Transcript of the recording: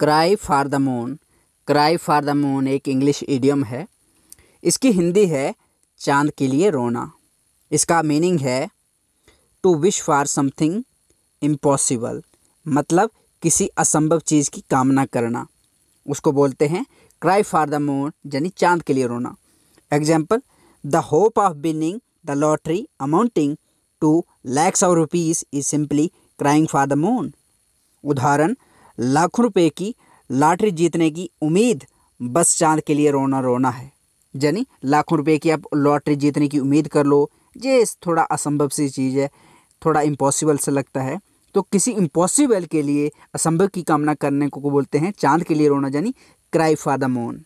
cry for the moon cry for the moon एक English idiom है इसकी हिंदी है चांद के लिए रोना इसका मीनिंग है to wish for something impossible मतलब किसी असंभव चीज़ की कामना करना उसको बोलते हैं क्राई फॉर द मून यानी चांद के लिए रोना example the hope of winning the lottery amounting to lakhs of rupees is simply crying for the moon उदाहरण लाखों रुपए की लॉटरी जीतने की उम्मीद बस चांद के लिए रोना रोना है यानी लाखों रुपए की आप लॉटरी जीतने की उम्मीद कर लो ये थोड़ा असंभव सी चीज़ है थोड़ा इम्पॉसिबल से लगता है तो किसी इम्पॉसिबल के लिए असंभव की कामना करने को बोलते हैं चांद के लिए रोना यानी क्राई फॉर द मोन